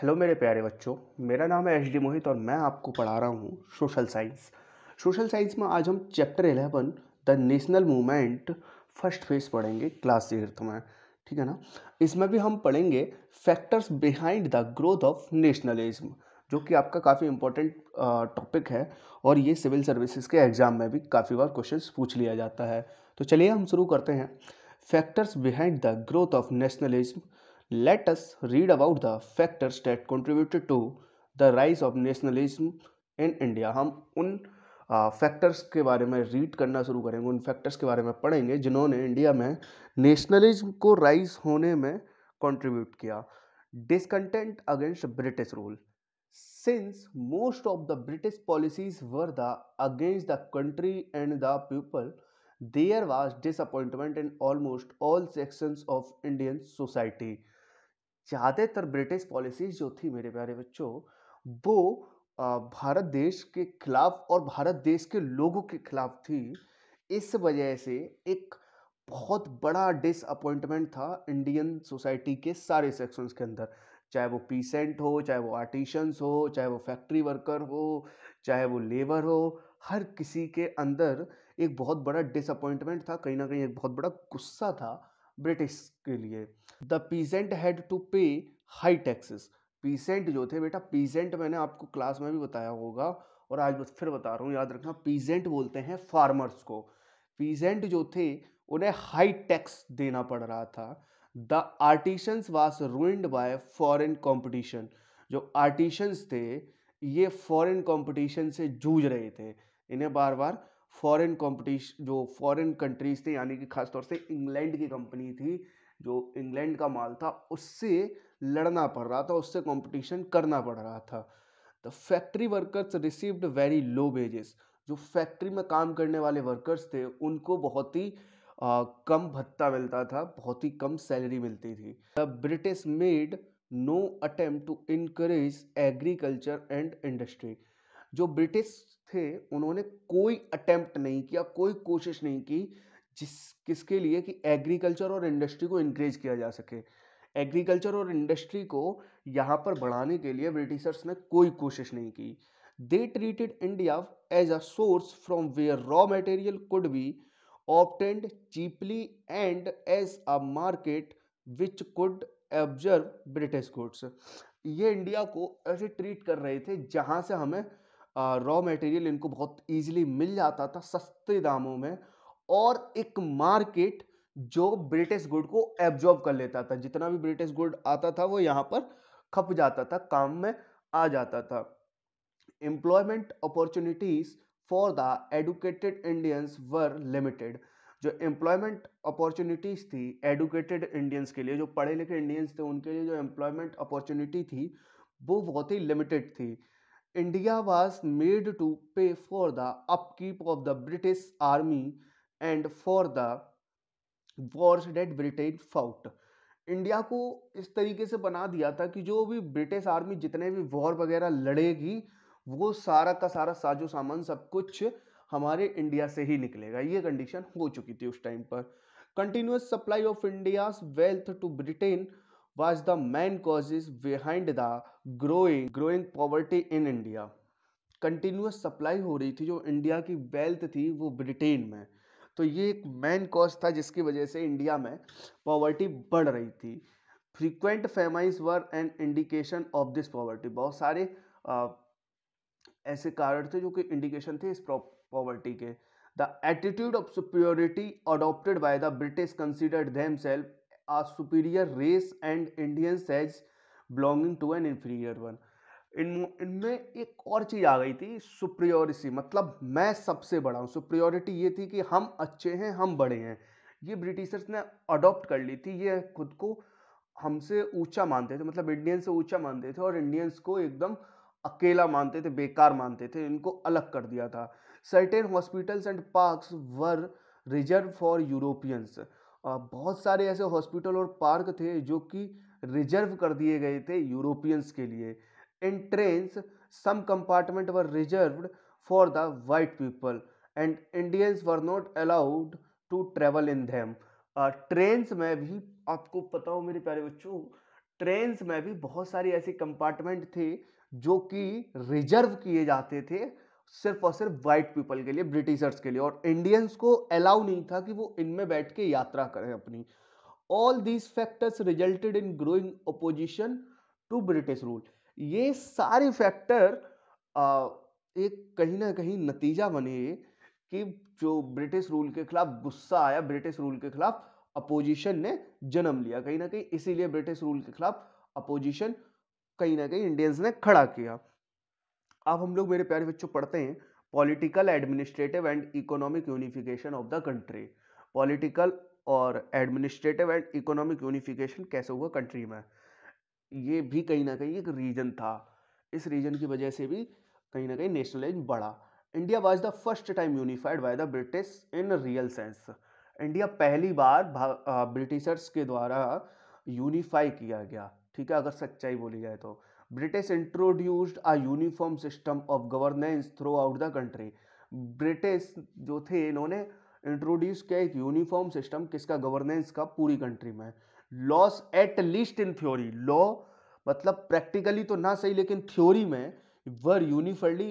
Hello मेरे प्यारे बच्चों मेरा नाम है एच डी मोहित और मैं आपको पढ़ा रहा हूँ सोशल साइंस सोशल साइंस में आज हम chapter eleven the national movement first phase पढ़ेंगे क्लास एर्थ में ठीक है ना इसमें भी हम पढ़ेंगे factors behind the growth of nationalism जो कि आपका काफ़ी इंपॉर्टेंट टॉपिक है और ये सिविल सर्विसेज के एग्ज़ाम में भी काफ़ी बार क्वेश्चन पूछ लिया जाता है तो चलिए हम शुरू करते हैं factors behind the growth of nationalism let us read about the factors that contributed to the rise of nationalism in India हम उन फैक्टर्स के बारे में रीड करना शुरू करेंगे उन फैक्टर्स के बारे में पढ़ेंगे जिन्होंने इंडिया में नेशनलिज्म को राइज होने में कंट्रीब्यूट किया discontent against British rule since most of the British policies were the against the country and the people there was disappointment in almost all sections of Indian society ज़्यादातर British policies जो थी मेरे प्यारे बच्चों वो भारत देश के खिलाफ और भारत देश के लोगों के खिलाफ थी इस वजह से एक बहुत बड़ा डिसअपॉइंटमेंट था इंडियन सोसाइटी के सारे सेक्शंस के अंदर चाहे वो पीसेंट हो चाहे वो आर्टिशंस हो चाहे वो फैक्ट्री वर्कर हो चाहे वो लेबर हो हर किसी के अंदर एक बहुत बड़ा डिसअपॉइंटमेंट था कहीं ना कहीं एक बहुत बड़ा गुस्सा था ब्रिटिश के लिए the peasant had to pay high taxes peasant जो थे बेटा पीजेंट मैंने आपको क्लास में भी बताया होगा और आज बस फिर बता रहा हूँ याद रखना पीजेंट बोलते हैं फार्मर्स को पीजेंट जो थे उन्हें हाई टैक्स देना पड़ रहा था the artisans was ruined by foreign competition जो आर्टिशंस थे ये फॉरेन कॉम्पिटिशन से जूझ रहे थे इन्हें बार बार फॉरेन कॉम्पिटिशन जो फॉरेन कंट्रीज थे यानी कि खासतौर से इंग्लैंड की कंपनी थी जो इंग्लैंड का माल था उससे लड़ना पड़ रहा था उससे कंपटीशन करना पड़ रहा था the factory workers received very low wages जो फैक्ट्री में काम करने वाले वर्कर्स थे उनको बहुत ही आ, कम भत्ता मिलता था बहुत ही कम सैलरी मिलती थी the British made no attempt to encourage agriculture and industry जो ब्रिटिश थे उन्होंने कोई अटेम्प्ट नहीं किया कोई कोशिश नहीं की जिस किसके लिए कि एग्रीकल्चर और इंडस्ट्री को इंक्रेज किया जा सके एग्रीकल्चर और इंडस्ट्री को यहाँ पर बढ़ाने के लिए ब्रिटिशर्स ने कोई कोशिश नहीं की they treated India as a source from where raw material could be obtained cheaply and as a market which could absorb British goods ये इंडिया को ऐसे ट्रीट कर रहे थे जहाँ से हमें रॉ uh, मटेरियल इनको बहुत ईजिली मिल जाता था सस्ते दामों में और एक मार्केट जो ब्रिटिश गुड को एब्जॉर्ब कर लेता था जितना भी ब्रिटिश गुड आता था वो यहाँ पर खप जाता था काम में आ जाता था employment opportunities for the educated Indians were limited जो एम्प्लॉयमेंट अपॉर्चुनिटीज थी एडुकेटेड इंडियंस के लिए जो पढ़े लिखे इंडियंस थे उनके लिए जो एम्प्लॉयमेंट अपॉर्चुनिटी थी वो बहुत ही लिमिटेड थी India was made to pay for the upkeep of the British army and for the wars that Britain fought India को इस तरीके से बना दिया था कि जो भी ब्रिटिश आर्मी जितने भी वॉर वगैरह लड़ेगी वो सारा का सारा साजो सामान सब कुछ हमारे इंडिया से ही निकलेगा ये कंडीशन हो चुकी थी उस टाइम पर continuous supply of India wealth to Britain was the main causes behind the growing growing poverty in India continuous supply हो रही थी जो इंडिया की वेल्थ थी वो ब्रिटेन में तो ये एक मेन कॉज था जिसकी वजह से इंडिया में पॉवर्टी बढ़ रही थी frequent famines were and indication of this poverty बहुत सारे आ, ऐसे कारण थे जो कि इंडिकेशन थे इस पॉवर्टी के the attitude of superiority adopted by the British considered them self a superior race and Indian as belonging to an inferior one इन इनमें एक और चीज़ आ गई थी सुप्रियोरिसी मतलब मैं सबसे बड़ा हूँ सुप्रियोरिटी ये थी कि हम अच्छे हैं हम बड़े हैं ये ब्रिटिशर्स ने अडॉप्ट कर ली थी ये खुद को हमसे ऊंचा मानते थे मतलब इंडियन से ऊंचा मानते थे और इंडियंस को एकदम अकेला मानते थे बेकार मानते थे इनको अलग कर दिया था certain hospitals and parks were reserved for Europeans बहुत सारे ऐसे हॉस्पिटल और पार्क थे जो कि रिजर्व कर दिए गए थे यूरोपियंस के लिए In uh, trains, some compartment were reserved for the white people and Indians were not allowed to travel in them. Trains में भी आपको पता हो मेरे प्यारे बच्चों ट्रेन्स में भी बहुत सारी ऐसी कंपार्टमेंट थे जो कि रिजर्व किए जाते थे सिर्फ और सिर्फ वाइट पीपल के लिए ब्रिटिशर्स के लिए और इंडियंस को अलाउ नहीं था कि वो इनमें बैठ के यात्रा करें अपनी all these factors resulted in growing opposition to British rule ये सारे फैक्टर एक कहीं ना कहीं नतीजा बने कि जो ब्रिटिश रूल के खिलाफ गुस्सा आया ब्रिटिश रूल के खिलाफ अपोजिशन ने जन्म लिया कहीं ना कहीं इसीलिए ब्रिटिश रूल के खिलाफ अपोजिशन कहीं ना कहीं इंडियंस ने खड़ा किया अब हम लोग मेरे प्यारे बच्चों पढ़ते हैं political administrative and economic unification of the country political और एडमिनिस्ट्रेटिव एंड इकोनॉमिक यूनिफिकेशन कैसे हुआ कंट्री में ये भी कहीं ना कहीं एक रीजन था इस रीजन की वजह से भी कहीं ना कहीं नेशनलाइज बढ़ा India was the first time unified by the British in real sense India पहली बार ब्रिटिशर्स के द्वारा यूनिफाई किया गया ठीक है अगर सच्चाई बोली जाए तो British introduced a uniform system of governance throughout the country British जो थे इन्होंने इंट्रोड्यूस किया एक यूनिफॉर्म सिस्टम किसका गवर्नेंस का पूरी कंट्री में laws at least in theory law मतलब प्रैक्टिकली तो ना सही लेकिन थ्योरी में were uniformly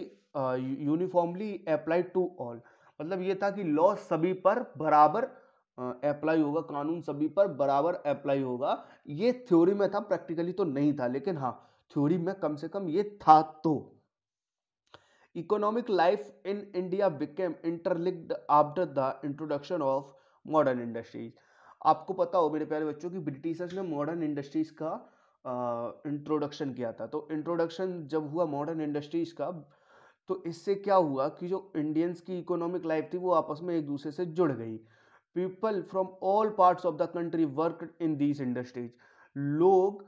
uniformly applied to all मतलब ये था कि लॉ सभी पर बराबर अप्लाई होगा कानून सभी पर बराबर अप्लाई होगा ये थ्योरी में था प्रैक्टिकली तो नहीं था लेकिन हाँ थ्योरी में कम से कम ये था तो economic life in India became interlinked after the introduction of modern industries आपको पता हो मेरे प्यारे बच्चों की ब्रिटिशर्स ने मॉडर्न इंडस्ट्रीज का इंट्रोडक्शन किया था तो इंट्रोडक्शन जब हुआ मॉडर्न इंडस्ट्रीज का तो इससे क्या हुआ कि जो इंडियंस की इकोनॉमिक लाइफ थी वो आपस में एक दूसरे से जुड़ गई people from all parts of the country work in these industries लोग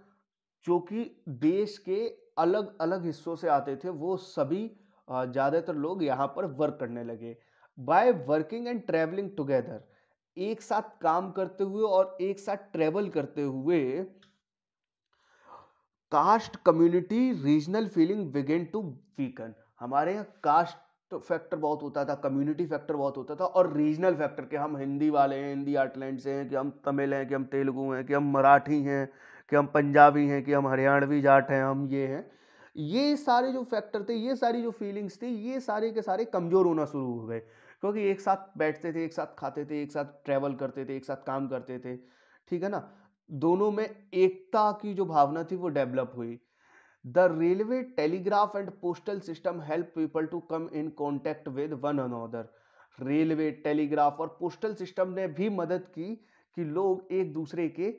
जो कि देश के अलग अलग हिस्सों से आते थे वो सभी ज़्यादातर लोग यहाँ पर वर्क करने लगे by working and travelling together एक साथ काम करते हुए और एक साथ ट्रेवल करते हुए caste community regional feeling began to weaken हमारे यहाँ कास्ट फैक्टर बहुत होता था कम्युनिटी फैक्टर बहुत होता था और रीजनल फैक्टर के हम हिंदी वाले हैं हिंदी आर्टलैंड से हैं कि हम तमिल हैं कि हम तेलुगु हैं कि हम मराठी हैं कि हम पंजाबी हैं कि हम हरियाणवी जाट हैं हम ये हैं ये सारे जो फैक्टर थे ये सारी जो फीलिंग्स थी ये सारे के सारे कमज़ोर होना शुरू हो गए क्योंकि एक साथ बैठते थे एक साथ खाते थे एक साथ ट्रैवल करते थे एक साथ काम करते थे ठीक है ना दोनों में एकता की जो भावना थी वो डेवलप हुई the railway telegraph and postal system help people to come in contact with one another railway telegraph और पोस्टल सिस्टम ने भी मदद की कि लोग एक दूसरे के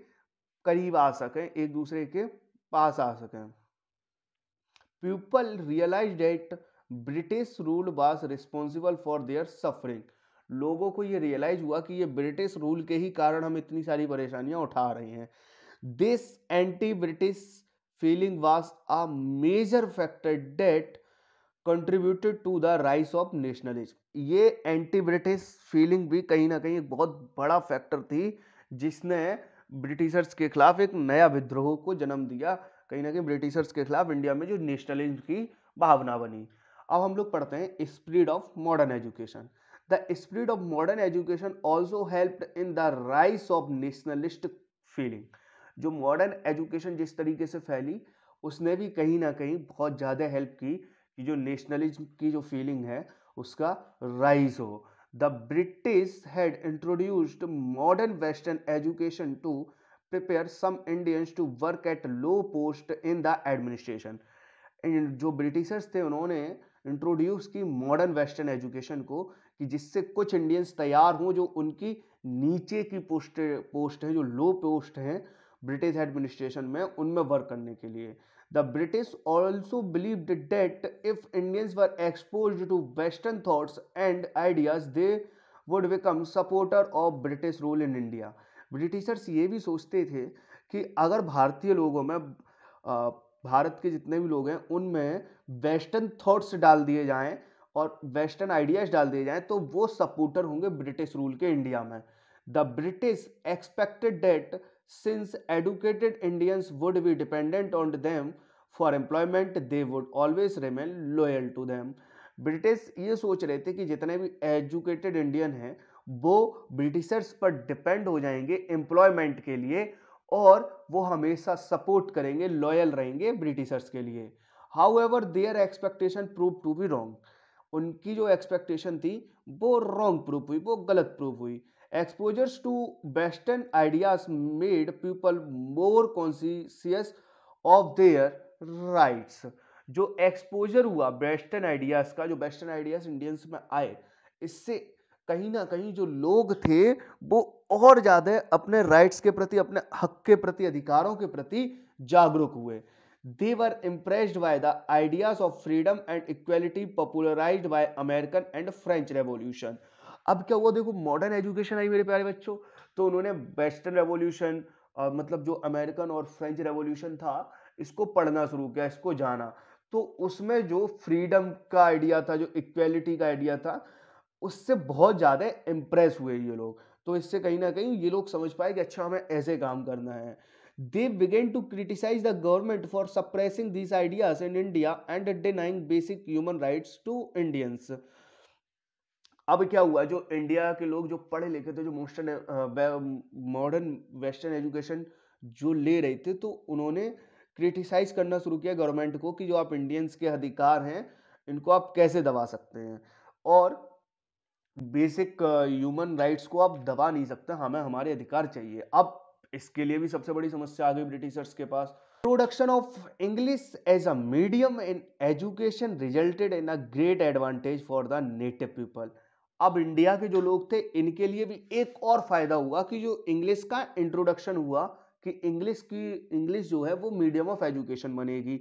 करीब आ सकें एक दूसरे के पास आ सकें people realise that British rule was responsible for their suffering लोगों को ये रियलाइज हुआ कि ये ब्रिटिश रूल के ही कारण हम इतनी सारी परेशानियां उठा रहे हैं this anti British feeling was a major factor that contributed to the rise of nationalism ये एंटी ब्रिटिश फीलिंग भी कहीं ना कहीं एक बहुत बड़ा फैक्टर थी जिसने ब्रिटिशर्स के खिलाफ एक नया विद्रोह को जन्म दिया कहीं ना कहीं ब्रिटिशर्स के खिलाफ इंडिया में जो नेशनलिज्म की भावना बनी अब हम लोग पढ़ते हैं spirit of modern education the spirit of modern education also help in the rise of nationalist feeling जो मॉडर्न एजुकेशन जिस तरीके से फैली उसने भी कहीं ना कहीं बहुत ज़्यादा हेल्प की कि जो नेशनलिज्म की जो फीलिंग है उसका राइज हो the British had introduced modern western education to prepare some Indians to work at low post in the administration जो ब्रिटिशर्स थे उन्होंने इंट्रोड्यूस की मॉडर्न वेस्टर्न एजुकेशन को कि जिससे कुछ इंडियंस तैयार हों जो उनकी नीचे की पोस्ट पोस्ट हैं जो लो पोस्ट हैं ब्रिटिश एडमिनिस्ट्रेशन में उनमें वर्क करने के लिए the British also believe that if Indians were expose to western thoughts and ideas they would become supporter of British rule in India Britishers ये भी सोचते थे कि अगर भारतीय लोगों में भारत के जितने भी लोग हैं उनमें वेस्टर्न थॉट्स डाल दिए जाएं और वेस्टर्न आइडियाज डाल दिए जाएं तो वो सपोर्टर होंगे ब्रिटिश रूल के इंडिया में the British expected that since educated Indians would be dependent on them for employment they would always remain loyal to them British ये सोच रहे थे कि जितने भी एजुकेटेड इंडियन हैं वो ब्रिटिशर्स पर डिपेंड हो जाएंगे एम्प्लॉयमेंट के लिए और वो हमेशा सपोर्ट करेंगे लॉयल रहेंगे ब्रिटिशर्स के लिए however their expectation prove to be wrong उनकी जो एक्सपेक्टेशन थी वो रॉन्ग प्रूफ हुई वो गलत प्रूफ हुई exposures to western ideas made people more conscious of their rights जो एक्सपोजर हुआ वेस्टर्न आइडियाज का जो वेस्टर्न आइडियाज इंडियंस में आए इससे कहीं ना कहीं जो लोग थे वो और ज़्यादा अपने राइट्स के प्रति अपने हक के प्रति अधिकारों के प्रति जागरूक हुए they were impressed by the ideas of freedom and equality popularise by American and French revolution अब क्या हुआ देखो मॉडर्न एजुकेशन आई मेरे प्यारे बच्चों तो उन्होंने वेस्टर्न रेवोल्यूशन मतलब जो अमेरिकन और फ्रेंच रेवोल्यूशन था इसको पढ़ना शुरू किया इसको जाना तो उसमें जो फ्रीडम का आइडिया था जो इक्वेलिटी का आइडिया था उससे बहुत ज़्यादा इम्प्रेस हुए ये लोग तो इससे कहीं ना कहीं ये लोग समझ पाए कि अच्छा हमें ऐसे काम करना है they began to criticise the government for suppressing these ideas in India and denying basic human rights to Indians अब क्या हुआ जो इंडिया के लोग जो पढ़े लिखे थे जो मोस्टर्न मॉडर्न वेस्टर्न एजुकेशन जो ले रहे थे तो उन्होंने क्रिटिसाइज करना शुरू किया गवर्नमेंट को कि जो आप इंडियंस के अधिकार हैं इनको आप कैसे दबा सकते हैं और बेसिक ह्यूमन राइट्स को आप दबा नहीं सकते हमें हमारे अधिकार चाहिए अब इसके लिए भी सबसे बड़ी समस्या आ गई ब्रिटिशर्स के पास production of English as a medium in education resulted in a great advantage for the native people अब इंडिया के जो लोग थे इनके लिए भी एक और फायदा हुआ कि जो इंग्लिश का इंट्रोडक्शन हुआ कि इंग्लिश की इंग्लिश जो है वो मीडियम ऑफ एजुकेशन बनेगी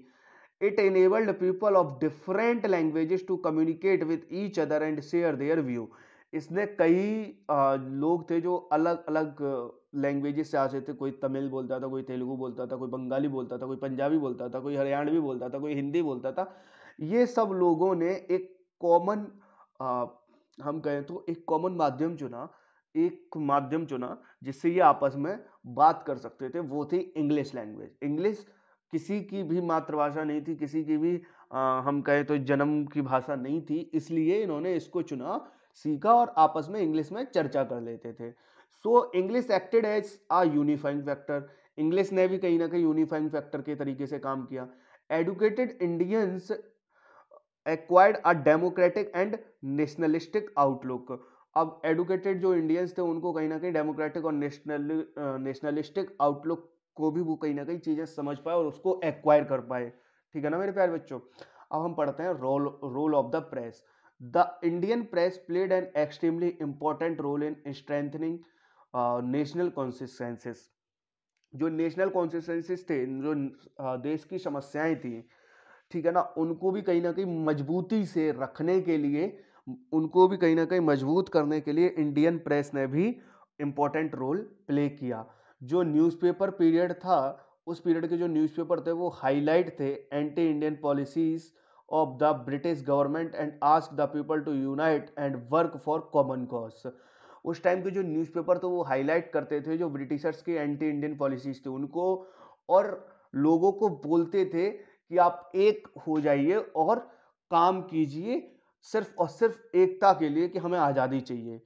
it enabled people of different languages to communicate with each other and share their view इसने कई लोग थे जो अलग अलग लैंग्वेजेस से आते थे कोई तमिल बोलता था कोई तेलुगु बोलता था कोई बंगाली बोलता था कोई पंजाबी बोलता था कोई हरियाणवी बोलता था कोई हिंदी बोलता था ये सब लोगों ने एक कॉमन हम कहें तो एक कॉमन माध्यम चुना एक माध्यम चुना जिससे ये आपस में बात कर सकते थे वो थी इंग्लिश लैंग्वेज इंग्लिश किसी की भी मातृभाषा नहीं थी किसी की भी आ, हम कहें तो जन्म की भाषा नहीं थी इसलिए इन्होंने इसको चुना सीखा और आपस में इंग्लिश में चर्चा कर लेते थे so English acted as a unifying factor English ने भी कहीं ना कहीं यूनिफाइंग फैक्टर के तरीके से काम किया educated Indians acquired a democratic and nationalistic outlook अब एडुकेटेड जो इंडियंस थे उनको कहीं ना कहीं डेमोक्रेटिक और नेशनल नेशनलिस्टिक आउटलुक को भी वो कहीं ना कहीं चीज़ें समझ पाए और उसको एक्वायर कर पाए ठीक है ना मेरे प्यारे बच्चों अब हम पढ़ते हैं role role of the press the Indian press played an extremely important role in strengthening national consistencies जो नेशनल कॉन्सिस्टेंसेस थे जो uh, देश की समस्याएं थी ठीक है ना उनको भी कहीं ना कहीं मजबूती से रखने के लिए उनको भी कहीं ना कहीं मजबूत करने के लिए इंडियन प्रेस ने भी इम्पोर्टेंट रोल प्ले किया जो न्यूज़पेपर पीरियड था उस पीरियड के जो न्यूज़पेपर थे वो हाईलाइट थे anti Indian policies of the British government and ask the people to unite and work for common cause उस टाइम के जो न्यूज़पेपर थे वो हाईलाइट करते थे जो ब्रिटिशर्स की एंटी इंडियन पॉलिसीज थी उनको और लोगों को बोलते थे कि आप एक हो जाइए और काम कीजिए सिर्फ और सिर्फ एकता के लिए कि हमें आज़ादी चाहिए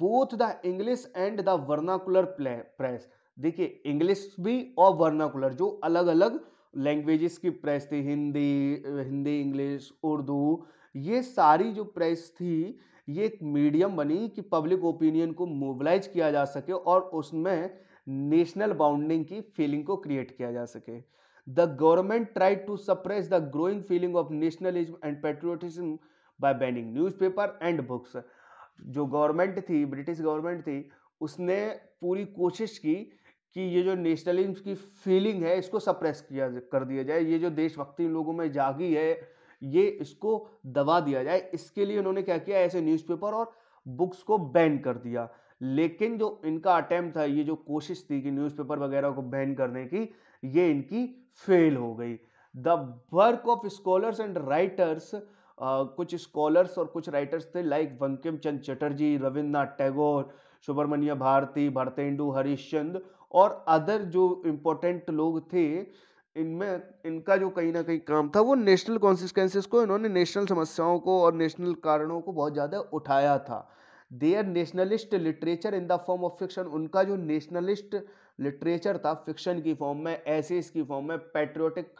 both the English and the vernacular press देखिए इंग्लिश भी और वर्नाकुलर जो अलग अलग लैंग्वेजेस की प्रेस थी हिंदी हिंदी इंग्लिश उर्दू ये सारी जो प्रेस थी ये एक मीडियम बनी कि पब्लिक ओपिनियन को मोबिलाइज किया जा सके और उसमें नेशनल बाउंडिंग की फीलिंग को क्रिएट किया जा सके the government tried to suppress the growing feeling of nationalism and patriotism by banning newspaper and books जो गवर्नमेंट थी ब्रिटिश गवर्नमेंट थी उसने पूरी कोशिश की कि ये जो नेशनलिज्म की फीलिंग है इसको सप्रेस किया कर दिया जाए ये जो देशभक्ति लोगों में जागी है ये इसको दबा दिया जाए इसके लिए उन्होंने क्या किया ऐसे न्यूज़पेपर और बुक्स को बैन कर दिया लेकिन जो इनका अटैम्प्ट था ये जो कोशिश थी कि न्यूज़पेपर वगैरह को बैन करने की ये इनकी फेल हो गई the work of scholars and writers कुछ स्कॉलर्स और कुछ राइटर्स थे लाइक वंकिम चंद चटर्जी रविन्द्रनाथ टैगोर सुब्रमण्य भारती भरतेंदु हरिश्चंद्र और अदर जो इम्पोर्टेंट लोग थे इनमें इनका जो कहीं ना कहीं काम था वो नेशनल कॉन्सिक्वेंसेस को इन्होंने नेशनल समस्याओं को और नेशनल कारणों को बहुत ज़्यादा उठाया था their nationalist literature in the form of fiction उनका जो नेशनलिस्ट लिटरेचर था फिक्शन की फॉर्म में एसेस की फॉर्म में पेट्रियोटिक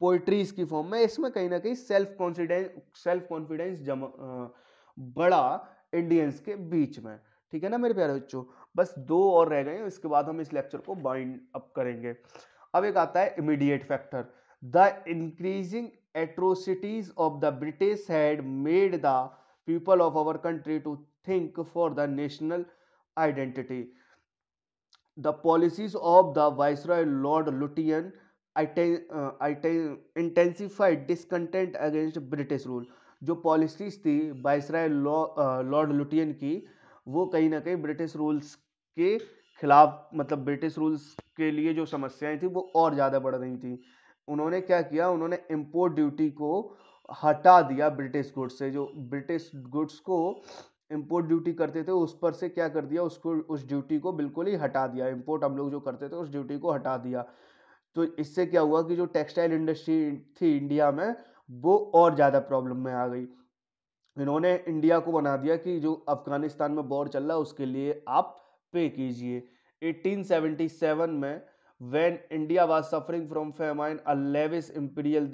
पोइट्रीज की फॉर्म में इसमें कहीं ना कहीं सेल्फ कॉन्फिडेंस सेल्फ कॉन्फिडेंस जमा बढ़ा इंडियंस के बीच में ठीक है ना मेरे प्यारे बच्चों बस दो और रह गए हैं इसके बाद हम इस लेक्चर को बाइंड अप करेंगे अब एक आता है immediate factor the increasing atrocities of the British had made the people of our country to think for the national identity the policies of the viceroy Lord Lutyens intensified discontent against British rule जो policies थी viceroy Lord Lutyens की वो कहीं ना कहीं British rules के खिलाफ मतलब ब्रिटिश रूल्स के लिए जो समस्याएं थी वो और ज़्यादा बढ़ रही थी उन्होंने क्या किया उन्होंने इम्पोर्ट ड्यूटी को हटा दिया ब्रिटिश गुड्स से जो ब्रिटिश गुड्स को इम्पोर्ट ड्यूटी करते थे उस पर से क्या कर दिया उसको उस ड्यूटी को बिल्कुल ही हटा दिया इम्पोर्ट हम लोग जो करते थे उस ड्यूटी को हटा दिया तो इससे क्या हुआ कि जो टेक्सटाइल इंडस्ट्री थी इंडिया में वो और ज़्यादा प्रॉब्लम में आ गई इन्होंने इंडिया को बना दिया कि जो अफगानिस्तान में बॉर चल रहा है उसके लिए आप पे कीजिए 1877 में when India was suffering from famine a lavish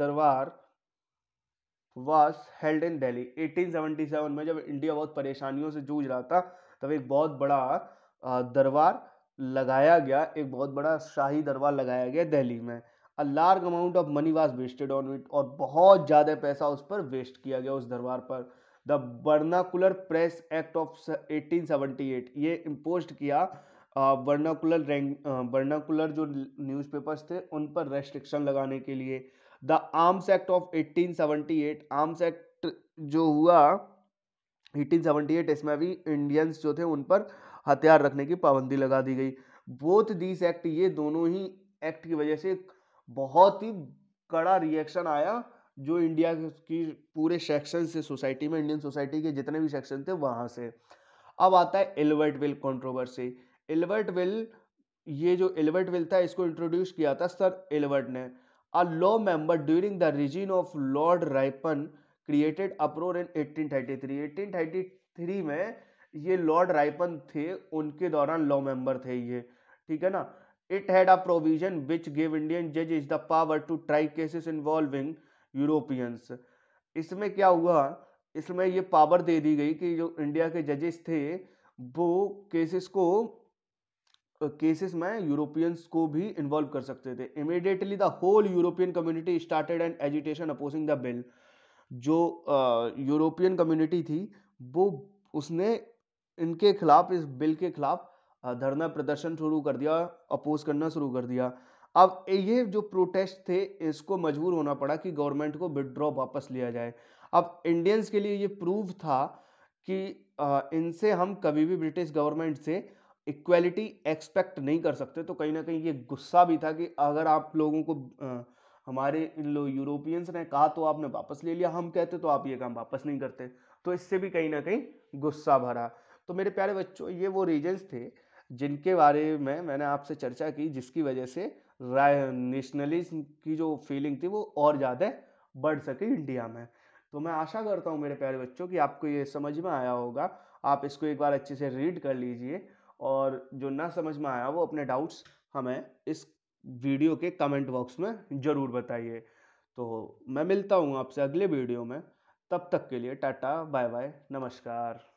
durbar was held in Delhi 1877 में जब इंडिया बहुत परेशानियों से जूझ रहा था तब एक बहुत बड़ा दरबार लगाया गया एक बहुत बड़ा शाही दरबार लगाया गया दिल्ली में a large amount of money was wasted on it और बहुत ज़्यादा पैसा उस पर वेस्ट किया गया उस दरबार पर the vernacular press act of 1878 ये इम्पोज किया वर्नाकुलर रैंक वर्नाकुलर जो न्यूज़पेपर्स थे उन पर रेस्ट्रिक्शन लगाने के लिए the arms act of 1878 arms act जो हुआ 1878 इसमें भी इंडियंस जो थे उन पर हथियार रखने की पाबंदी लगा दी गई बोथ दीज एक्ट ये दोनों ही एक्ट की वजह से बहुत ही कड़ा रिएक्शन आया जो इंडिया की पूरे सेक्शन से सोसाइटी में इंडियन सोसाइटी के जितने भी सेक्शन थे वहाँ से अब आता है Ilbert bill controversy Ilbert bill ये जो एलवर्ट विल था इसको इंट्रोड्यूस किया था सर एलवर्ट ने a law member during the reign of Lord Ripon created uproar in 1833 1833 में ये लॉर्ड राइपन थे उनके दौरान लॉ मेंबर थे ये ठीक है ना it had a provision which give Indian जज इज the power to try cases involving Europeans इसमें क्या हुआ इसमें ये पावर दे दी गई कि जो इंडिया के जजेस थे वो केसेस को केसेस में यूरोपियंस को भी इन्वॉल्व कर सकते थे immediately the whole European community started and agitation opposing the bill जो यूरोपियन कम्युनिटी थी वो उसने इनके खिलाफ इस बिल के खिलाफ धरना प्रदर्शन शुरू कर दिया अपोज करना शुरू कर दिया अब ये जो प्रोटेस्ट थे इसको मजबूर होना पड़ा कि गवर्नमेंट को विड्रॉ वापस लिया जाए अब इंडियंस के लिए ये प्रूव था कि इनसे हम कभी भी ब्रिटिश गवर्नमेंट से इक्वलिटी एक्सपेक्ट नहीं कर सकते तो कहीं ना कहीं ये गुस्सा भी था कि अगर आप लोगों को हमारे इन लोग यूरोपियंस ने कहा तो आपने वापस ले लिया हम कहते तो आप ये काम वापस नहीं करते तो इससे भी कहीं ना कहीं गुस्सा भरा तो मेरे प्यारे बच्चों ये वो रीजन्स थे जिनके बारे में मैंने आपसे चर्चा की जिसकी वजह से नेशनलिज्म की जो फीलिंग थी वो और ज़्यादा बढ़ सके इंडिया में तो मैं आशा करता हूँ मेरे प्यारे बच्चों कि आपको ये समझ में आया होगा आप इसको एक बार अच्छे से रीड कर लीजिए और जो ना समझ में आया वो अपने डाउट्स हमें इस वीडियो के कमेंट बॉक्स में ज़रूर बताइए तो मैं मिलता हूँ आपसे अगले वीडियो में तब तक के लिए टाटा बाय बाय नमस्कार